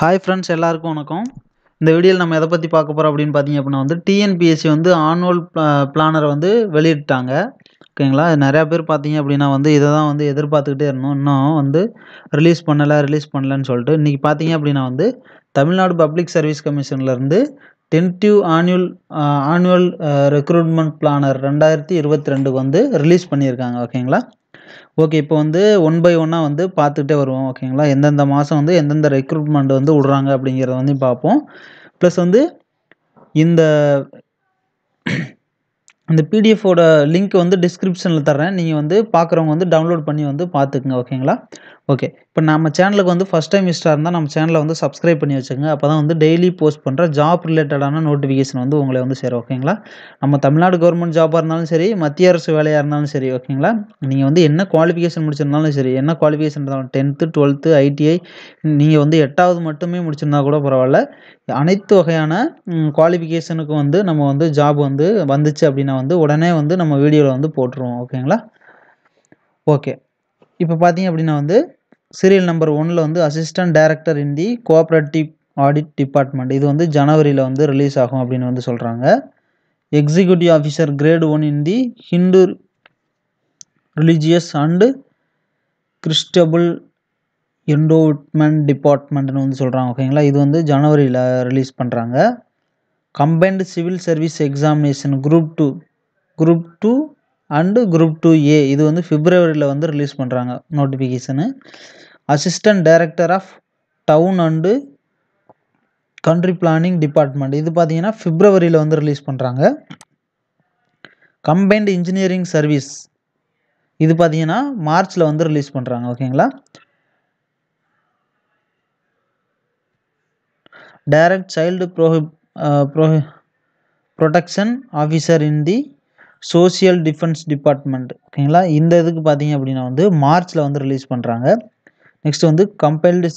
hi friends எல்லாருக்கும் வணக்கம் இந்த வீடியோவில் நம்ம எதை பற்றி பார்க்க போகிறோம் அப்படின்னு பார்த்தீங்க அப்படின்னா வந்து டிஎன்பிஎஸ்சி வந்து ஆனுவல் பிளானரை வந்து வெளியிட்டாங்க ஓகேங்களா நிறையா பேர் பார்த்தீங்க அப்படின்னா வந்து இதை தான் வந்து எதிர்பார்த்துக்கிட்டே இருந்தோம் இன்னும் வந்து ரிலீஸ் பண்ணலை ரிலீஸ் பண்ணலன்னு சொல்லிட்டு இன்றைக்கி பார்த்தீங்க அப்படின்னா வந்து தமிழ்நாடு பப்ளிக் சர்வீஸ் கமிஷன்லேருந்து tentative annual annual recruitment planner ரெண்டாயிரத்தி இருபத்தி ரெண்டுக்கு வந்து ரிலீஸ் பண்ணியிருக்காங்க ஓகேங்களா ஓகே இப்போ வந்து ஒன் பை ஒன்னாக வந்து பார்த்துட்டே வருவோம் ஓகேங்களா எந்தெந்த மாதம் வந்து எந்தெந்த ரெக்ரூட்மெண்ட் வந்து விட்றாங்க அப்படிங்கிறத வந்து பார்ப்போம் ப்ளஸ் வந்து இந்த அந்த பிடிஎஃபோட லிங்க் வந்து டிஸ்கிரிப்ஷனில் தர்றேன் நீங்கள் வந்து பார்க்குறவங்க வந்து டவுன்லோட் பண்ணி வந்து பார்த்துக்குங்க ஓகேங்களா ஓகே இப்போ நம்ம சேனலுக்கு வந்து ஃபஸ்ட் டைம் இஷ்டாக இருந்தால் நம்ம சேனலை வந்து சப்ஸ்கிரைப் பண்ணி வச்சுக்கோங்க அப்போ தான் வந்து டெய்லி போஸ்ட் பண்ணுற ஜாப் ரிலேட்டடான நோட்டிஃபிகேஷன் வந்து உங்களை வந்து சரி ஓகேங்களா நம்ம தமிழ்நாடு கவர்மெண்ட் ஜாபாக இருந்தாலும் சரி மத்திய அரசு வேலையாக இருந்தாலும் சரி ஓகேங்களா நீங்கள் வந்து என்ன குவாலிஃபிகேஷன் முடிச்சிருந்தாலும் சரி என்ன குவாலிஃபிகேஷன் இருந்தாலும் டென்த்து டுவெல்த்து ஐடிஐ நீங்கள் வந்து எட்டாவது மட்டுமே முடிச்சிருந்தா கூட பரவாயில்ல அனைத்து வகையான குவாலிஃபிகேஷனுக்கும் வந்து நம்ம வந்து ஜாப் வந்து வந்துச்சு அப்படின்னா வந்து உடனே வந்து நம்ம வீடியோவில் வந்து போட்டுருவோம் ஓகேங்களா ஓகே இப்போ பார்த்தீங்க அப்படின்னா வந்து சீரியல் நம்பர் ஒனில் வந்து assistant director in the cooperative audit department இது வந்து ஜனவரியில் வந்து ரிலீஸ் ஆகும் அப்படின்னு வந்து சொல்கிறாங்க executive officer grade one in the Hindu religious and charitable endowment டிபார்ட்மெண்ட்னு வந்து சொல்கிறாங்க ஓகேங்களா இது வந்து ஜனவரியில் ரிலீஸ் பண்ணுறாங்க combined civil service examination group two group two and group two A இது வந்து ஃபிப்ரவரியில் வந்து ரிலீஸ் பண்ணுறாங்க notification assistant director of town and country planning department இது பார்த்தீங்கன்னா ஃபிப்ரவரியில் வந்து ரிலீஸ் பண்ணுறாங்க கம்பைன்டு இன்ஜினியரிங் சர்வீஸ் இது பார்த்தீங்கன்னா மார்ச்சில் வந்து ரிலீஸ் பண்ணுறாங்க ஓகேங்களா direct child uh, protection officer in the social defence department ஓகேங்களா இந்த இதுக்கு பார்த்தீங்க அப்படின்னா வந்து மார்ச்சில் வந்து ரிலீஸ் பண்ணுறாங்க நெக்ஸ்ட் வந்து கம்பைல்டு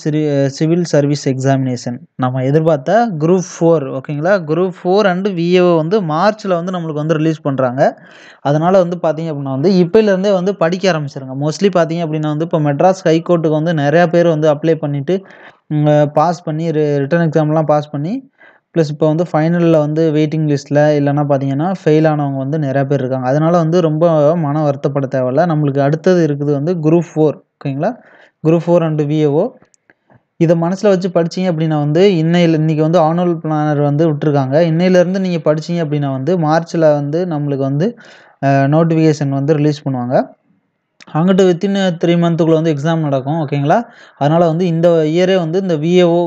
சிவில் சர்வீஸ் எக்ஸாமினேஷன் நம்ம எதிர்பார்த்த குரூப் ஃபோர் ஓகேங்களா குரூப் ஃபோர் அண்டு விஏஓ வந்து மார்ச்சில் வந்து நம்மளுக்கு வந்து ரிலீஸ் பண்ணுறாங்க அதனால் வந்து பார்த்திங்க அப்படின்னா வந்து இப்போலேருந்தே வந்து படிக்க ஆரம்பிச்சிருங்க மோஸ்ட்லி பார்த்திங்க அப்படின்னா வந்து இப்போ மெட்ராஸ் ஹைகோர்ட்டுக்கு வந்து நிறையா பேர் வந்து அப்ளை பண்ணிவிட்டு பாஸ் பண்ணி ரிட்டன் எக்ஸாம்லாம் பாஸ் பண்ணி ப்ளஸ் இப்போ வந்து ஃபைனலில் வந்து வெயிட்டிங் லிஸ்ட்டில் இல்லைனா பார்த்தீங்கன்னா ஃபெயில் ஆனவங்க வந்து நிறையா பேர் இருக்காங்க அதனால் வந்து ரொம்ப மன வருத்தப்பட தேவையில்ல நம்மளுக்கு அடுத்தது இருக்குது வந்து குரூப் ஃபோர் ஓகேங்களா குரூப் ஃபோர் அண்டு விஏஓ இதை மனசில் வச்சு படிச்சிங்க அப்படின்னா வந்து இன்னையில் இன்றைக்கி வந்து ஆனுவல் பிளானர் வந்து விட்டுருக்காங்க இன்னையிலேருந்து நீங்கள் படிச்சிங்க அப்படின்னா வந்து மார்ச்சில் வந்து நம்மளுக்கு வந்து நோட்டிஃபிகேஷன் வந்து ரிலீஸ் பண்ணுவாங்க அங்கிட்டு வித்தின் த்ரீ மந்த்துக்குள்ளே வந்து எக்ஸாம் நடக்கும் ஓகேங்களா அதனால் வந்து இந்த இயரே வந்து இந்த விஏஓ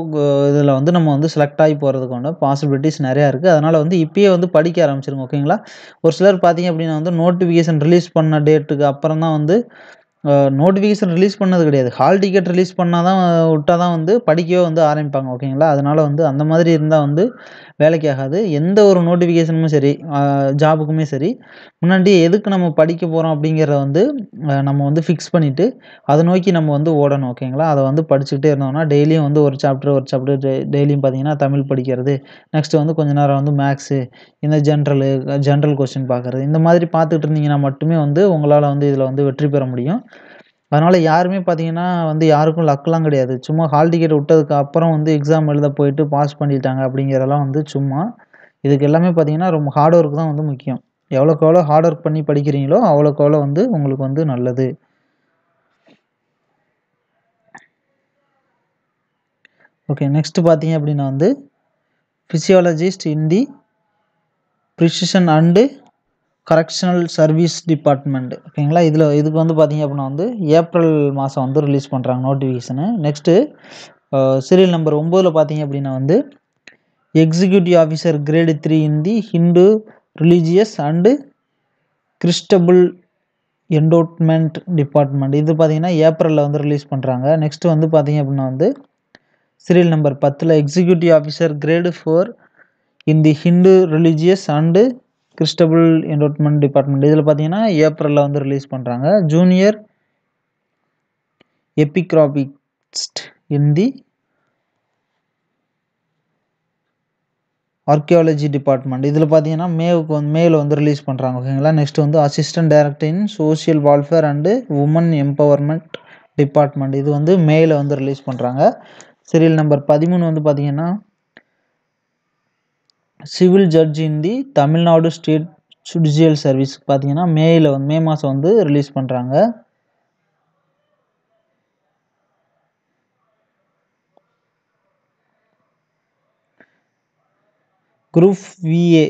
இதில் வந்து நம்ம வந்து செலக்ட் ஆகி போகிறதுக்கு வந்து பாசிபிலிட்டிஸ் நிறையா இருக்குது அதனால் வந்து இப்போயே வந்து படிக்க ஆரம்பிச்சிருங்க ஓகேங்களா ஒரு சிலர் பார்த்தீங்க அப்படின்னா வந்து நோட்டிஃபிகேஷன் ரிலீஸ் பண்ண டேட்டுக்கு அப்புறம் தான் வந்து நோட்டிஃபிகேஷன் ரிலீஸ் பண்ணது கிடையாது ஹால் டிக்கெட் ரிலீஸ் பண்ணால் தான் விட்டால் தான் வந்து படிக்கவே வந்து ஆரம்பிப்பாங்க ஓகேங்களா அதனால் வந்து அந்த மாதிரி இருந்தால் வந்து வேலைக்கு ஆகாது எந்த ஒரு நோட்டிஃபிகேஷனுமே சரி ஜாபுக்குமே சரி முன்னாடி எதுக்கு நம்ம படிக்க போகிறோம் அப்படிங்கிறத வந்து நம்ம வந்து ஃபிக்ஸ் பண்ணிவிட்டு அதை நோக்கி நம்ம வந்து ஓடணும் ஓகேங்களா அதை வந்து படிச்சுக்கிட்டே இருந்தோம்னா டெய்லியும் வந்து ஒரு சாப்டர் ஒரு சாப்டர் டெய்லியும் பார்த்தீங்கன்னா தமிழ் படிக்கிறது நெக்ஸ்ட்டு வந்து கொஞ்ச நேரம் வந்து மேக்ஸு இந்த ஜென்ரலு ஜென்ரல் கொஸ்டின் பார்க்குறது இந்த மாதிரி பார்த்துக்கிட்டு இருந்தீங்கன்னா மட்டுமே வந்து உங்களால் வந்து இதில் வந்து வெற்றி பெற முடியும் அதனால் யாருமே பார்த்தீங்கன்னா வந்து யாருக்கும் லக்கெலாம் கிடையாது சும்மா ஹால் டிக்கெட் விட்டதுக்கு அப்புறம் வந்து எக்ஸாம் எழுத போயிட்டு பாஸ் பண்ணிட்டாங்க அப்படிங்கிறதெல்லாம் வந்து சும்மா இதுக்கு எல்லாமே பார்த்தீங்கன்னா ரொம்ப ஹார்ட் ஒர்க் தான் வந்து முக்கியம் எவ்வளோக்கு எவ்வளோ ஹார்ட் ஒர்க் பண்ணி படிக்கிறீங்களோ அவ்வளோக்கு எவ்வளோ வந்து உங்களுக்கு வந்து நல்லது ஓகே நெக்ஸ்ட்டு பார்த்தீங்க அப்படின்னா வந்து physiologist in the prison and correctional service department ஓகேங்களா இதில் இதுக்கு வந்து பார்த்திங்க அப்படின்னா வந்து ஏப்ரல் மாதம் வந்து ரிலீஸ் பண்ணுறாங்க நோட்டிஃபிகேஷனு நெக்ஸ்ட்டு சீரியல் நம்பர் ஒம்போதில் பார்த்தீங்க அப்படின்னா வந்து executive officer grade three in the Hindu religious and charitable endowment department இது பார்த்திங்கன்னா ஏப்ரலில் வந்து ரிலீஸ் பண்ணுறாங்க நெக்ஸ்ட்டு வந்து பார்த்திங்க அப்படின்னா வந்து சீரியல் நம்பர் பத்தில் executive officer grade four in the Hindu religious and charitable endowment department இதில் பார்த்தீங்கன்னா ஏப்ரலில் வந்து ரிலீஸ் பண்ணுறாங்க junior epigraphist in the archaeology department இதில் பார்த்தீங்கன்னா மேவுக்கு வந்து மேல வந்து ரிலீஸ் பண்ணுறாங்க ஓகேங்களா நெக்ஸ்ட் வந்து assistant director in social welfare and women empowerment department இது வந்து மேல வந்து ரிலீஸ் பண்ணுறாங்க சீரியல் நம்பர் பதிமூணு வந்து பார்த்தீங்கன்னா civil judge in the Tamil Nadu state judicial service பார்த்தீங்கன்னா மேல வந்து மே மாதம் வந்து ரிலீஸ் பண்ணுறாங்க group V A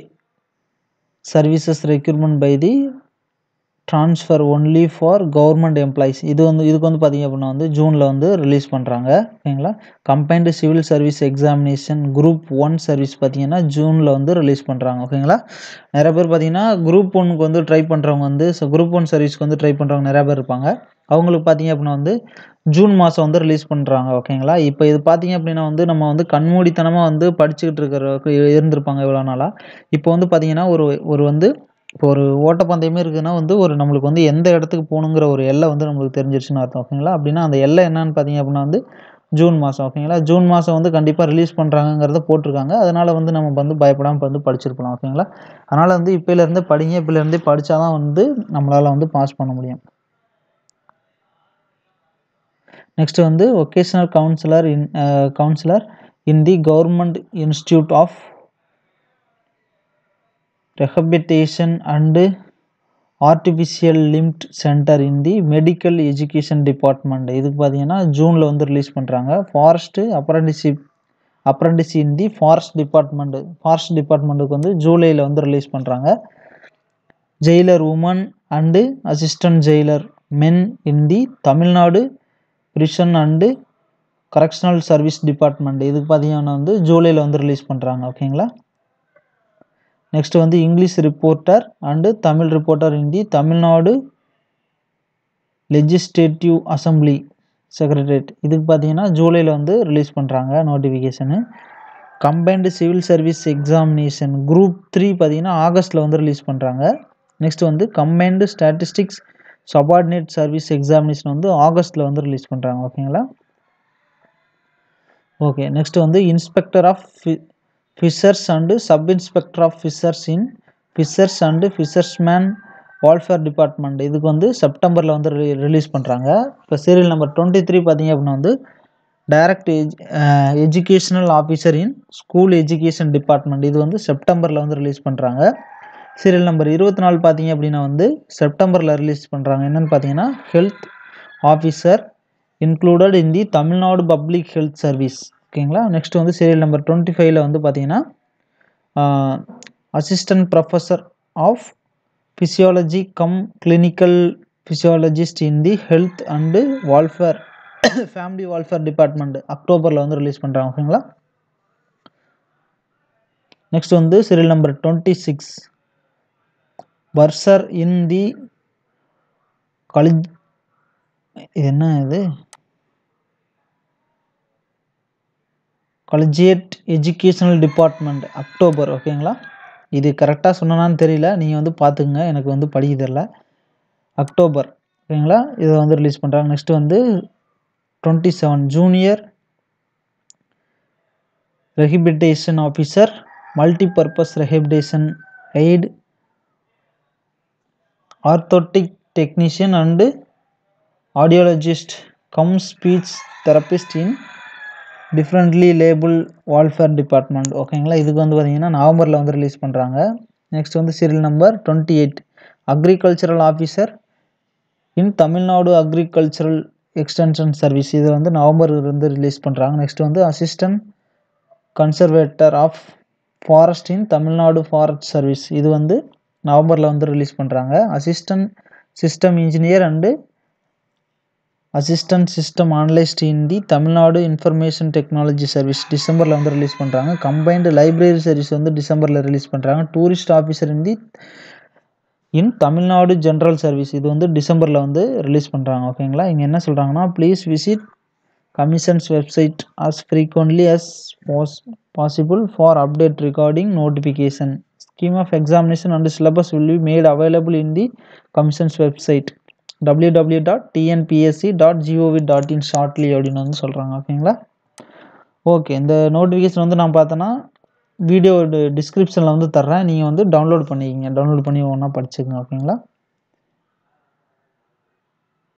services recruitment by the transfer only for government employees இது வந்து இதுக்கு வந்து பார்த்திங்க அப்படின்னா வந்து ஜூனில் வந்து ரிலீஸ் பண்ணுறாங்க ஓகேங்களா combined civil service examination group one service பார்த்திங்கன்னா ஜூனில் வந்து ரிலீஸ் பண்ணுறாங்க ஓகேங்களா நிறைய பேர் பார்த்திங்கன்னா குரூப் ஒன்னுக்கு வந்து ட்ரை பண்ணுறவங்க வந்து ஸோ குரூப் ஒன் சர்வீஸ்க்கு வந்து ட்ரை பண்ணுறவங்க நிறையா பேர் இருப்பாங்க அவங்களுக்கு பார்த்திங்க அப்படின்னா வந்து ஜூன் மாதம் வந்து ரிலீஸ் பண்ணுறாங்க ஓகேங்களா இப்போ இது பார்த்திங்க அப்படின்னா வந்து நம்ம வந்து கண்மூடித்தனமாக வந்து படிச்சுக்கிட்டு இருக்கிற இருந்திருப்பாங்க இவ்வளோ நாளாக இப்போ வந்து பார்த்திங்கன்னா ஒரு ஒரு வந்து இப்போ ஒரு ஓட்டப்பந்தயமே இருக்குதுன்னா வந்து ஒரு நம்மளுக்கு வந்து எந்த இடத்துக்கு போகணுங்கிற ஒரு எல்லை வந்து நம்மளுக்கு தெரிஞ்சிருச்சுன்னு அர்த்தம் ஓகேங்களா அப்படின்னா அந்த எல்லை என்னன்னு பார்த்தீங்க அப்படின்னா வந்து ஜூன் மாதம் ஓகேங்களா ஜூன் மாதம் வந்து கண்டிப்பாக ரிலீஸ் பண்ணுறாங்கிறத போட்டிருக்காங்க அதனால் வந்து நம்ம வந்து பயப்படாமல் வந்து படிச்சிருக்கலாம் ஓகேங்களா அதனால் வந்து இப்போலேருந்தே படிங்க இப்போலேருந்தே படித்தா தான் வந்து நம்மளால் வந்து பாஸ் பண்ண முடியும் நெக்ஸ்ட் வந்து vocational counsellor in counsellor in the government institute of rehabilitation and artificial limb centre in the medical education department இதுக்கு பார்த்தீங்கன்னா ஜூனில் வந்து ரிலீஸ் பண்ணுறாங்க forest apprenticeship apprentice in the forest department forest டிபார்ட்மெண்ட்டுக்கு வந்து ஜூலையில் வந்து ரிலீஸ் பண்ணுறாங்க jailer women and assistant jailer men in the Tamil Nadu prison and correctional service department இதுக்கு பார்த்தீங்கன்னா வந்து ஜூலையில் வந்து ரிலீஸ் பண்ணுறாங்க ஓகேங்களா நெக்ஸ்ட் வந்து English reporter and Tamil reporter in the Tamil Nadu legislative assembly secretariat இதுக்கு பார்த்தீங்கன்னா ஜூலையில் வந்து ரிலீஸ் பண்ணுறாங்க notification combined civil service examination group three பார்த்தீங்கன்னா ஆகஸ்ட்டில் வந்து ரிலீஸ் பண்ணுறாங்க நெக்ஸ்ட் வந்து combined statistics subordinate service examination வந்து ஆகஸ்ட்டில் வந்து ரிலீஸ் பண்ணுறாங்க ஓகேங்களா ஓகே நெக்ஸ்ட் வந்து inspector of fisheries and sub inspector of fisheries in fisheries and fishermen welfare department இதுக்கு வந்து செப்டம்பரில் வந்து ரிலீஸ் பண்ணுறாங்க இப்போ சீரியல் நம்பர் டுவெண்ட்டி த்ரீ பார்த்தீங்க அப்படின்னா வந்து direct ed educational officer in school education department இது வந்து செப்டம்பரில் வந்து ரிலீஸ் பண்ணுறாங்க சீரியல் நம்பர் இருபத்தி நாலு பார்த்தீங்க அப்படின்னா வந்து செப்டம்பரில் ரிலீஸ் பண்ணுறாங்க என்னென்னு பார்த்தீங்கன்னா health officer included in the Tamil Nadu public health service ஓகேங்களா நெக்ஸ்ட் வந்து சீரியல் நம்பர் டுவெண்ட்டி ஃபைவ்ல வந்து பார்த்தீங்கன்னா assistant professor of physiology cum clinical physiologist in the health and welfare family welfare department அக்டோபரில் வந்து ரிலீஸ் பண்ணுறாங்க ஓகேங்களா நெக்ஸ்ட் வந்து serial number twenty six purser in the கலி இது என்ன இது கொலஜியேட் எஜுகேஷனல் டிபார்ட்மெண்ட் அக்டோபர் ஓகேங்களா இது கரெக்டாக சொன்னனான்னு தெரியல நீங்கள் வந்து பார்த்துக்குங்க எனக்கு வந்து படிக்க தெரில அக்டோபர் ஓகேங்களா இதை வந்து ரிலீஸ் பண்ணுறாங்க நெக்ஸ்ட் வந்து twenty seven junior rehabilitation officer multipurpose rehabilitation aid orthotic technician and audiologist cum speech therapist in differently லேபிள் வால்ஃபேர் டிபார்ட்மெண்ட் ஓகேங்களா இதுக்கு வந்து பார்த்திங்கன்னா நவம்பரில் வந்து ரிலீஸ் பண்ணுறாங்க நெக்ஸ்ட் வந்து serial number twenty eight agricultural officer in Tamil Nadu agricultural extension service இது வந்து நவம்பர் வந்து ரிலீஸ் பண்ணுறாங்க நெக்ஸ்ட் வந்து assistant conservator of forest in Tamil Nadu forest service இது வந்து நவம்பரில் வந்து ரிலீஸ் பண்ணுறாங்க assistant system engineer and assistant system analyst in the Tamil Nadu information technology service டிசம்பரில் வந்து ரிலீஸ் பண்ணுறாங்க கம்பைன்டு லைப்ரரி சர்வீஸ் வந்து டிசம்பரில் ரிலீஸ் பண்ணுறாங்க tourist officer in the in Tamil Nadu general service இது வந்து டிசம்பரில் வந்து ரிலீஸ் பண்ணுறாங்க ஓகேங்களா இங்கே என்ன சொல்கிறாங்கன்னா please visit commission's website as frequently as pos possible for update regarding notification scheme of examination and syllabus will be made available in the commission's website W W dot TNPSC dot G O V dot in shortly அப்படின்னு வந்து சொல்கிறாங்க ஓகேங்களா okay இந்த notification வந்து நான் பார்த்தோன்னா video டிஸ்கிரிப்ஷனில் வந்து தர்றேன் நீங்கள் வந்து டவுன்லோட் பண்ணிக்கிங்க டவுன்லோட் பண்ணி ஒன்றா படிச்சுக்கோங்க ஓகேங்களா